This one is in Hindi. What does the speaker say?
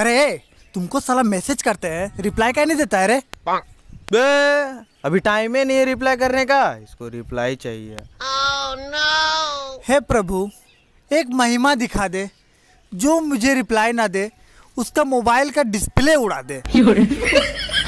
अरे तुमको साला मैसेज करते हैं रिप्लाई क्या नहीं देता है रे बे अभी टाइम ही नहीं है रिप्लाई करने का इसको रिप्लाई चाहिए oh, no. हे प्रभु एक महिमा दिखा दे जो मुझे रिप्लाई ना दे उसका मोबाइल का डिस्प्ले उड़ा दे